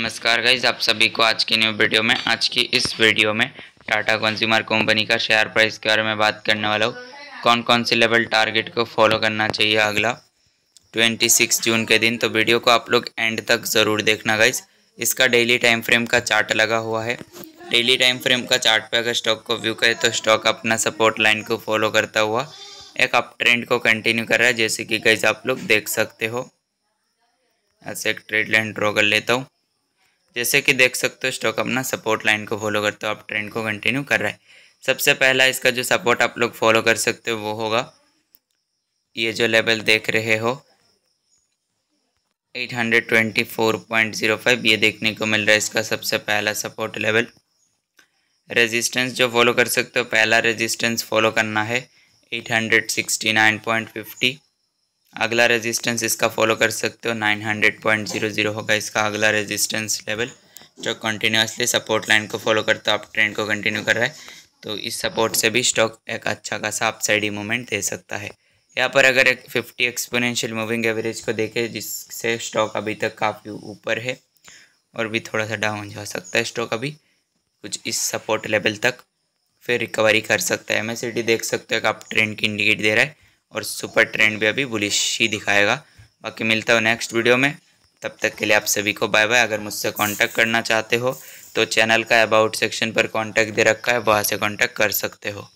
नमस्कार गाइज आप सभी को आज की न्यू वीडियो में आज की इस वीडियो में टाटा कंज्यूमर कंपनी का शेयर प्राइस के बारे में बात करने वाला हूँ कौन कौन से लेवल टारगेट को फॉलो करना चाहिए अगला 26 जून के दिन तो वीडियो को आप लोग एंड तक ज़रूर देखना गाइज इसका डेली टाइम फ्रेम का चार्ट लगा हुआ है डेली टाइम फ्रेम का चार्ट पे अगर स्टॉक को व्यू करें तो स्टॉक अपना सपोर्ट लाइन को फॉलो करता हुआ एक अप ट्रेंड को कंटिन्यू कर रहा है जैसे कि गाइज आप लोग देख सकते हो ऐसे एक ट्रेड लाइन ड्रॉ कर लेता हूँ जैसे कि देख सकते हो स्टॉक अपना सपोर्ट लाइन को फॉलो करते हो आप ट्रेंड को कंटिन्यू कर रहा है सबसे पहला इसका जो सपोर्ट आप लोग फॉलो कर सकते हो वो होगा ये जो लेवल देख रहे हो 824.05 ये देखने को मिल रहा है इसका सबसे पहला सपोर्ट लेवल रेजिस्टेंस जो फॉलो कर सकते हो पहला रेजिस्टेंस फॉलो करना है 869.50 अगला रेजिस्टेंस इसका फॉलो कर सकते हो 900.00 होगा इसका अगला रेजिस्टेंस लेवल जो कंटिन्यूसली सपोर्ट लाइन को फॉलो करता आप ट्रेंड को कंटिन्यू कर रहा है तो इस सपोर्ट से भी स्टॉक एक अच्छा खासा अपसाइड ही मूवमेंट दे सकता है यहाँ पर अगर एक फिफ्टी एक्सपोनेंशियल मूविंग एवरेज को देखें जिससे स्टॉक अभी तक काफ़ी ऊपर है और भी थोड़ा सा डाउन जा सकता है स्टॉक अभी कुछ इस सपोर्ट लेवल तक फिर रिकवरी कर सकता है एम देख सकते हो एक आप ट्रेंड की इंडिकेट दे रहा है और सुपर ट्रेंड भी अभी बुलिश ही दिखाएगा बाकी मिलता हूँ नेक्स्ट वीडियो में तब तक के लिए आप सभी को बाय बाय अगर मुझसे कांटेक्ट करना चाहते हो तो चैनल का अबाउट सेक्शन पर कांटेक्ट दे रखा है वहाँ से कांटेक्ट कर सकते हो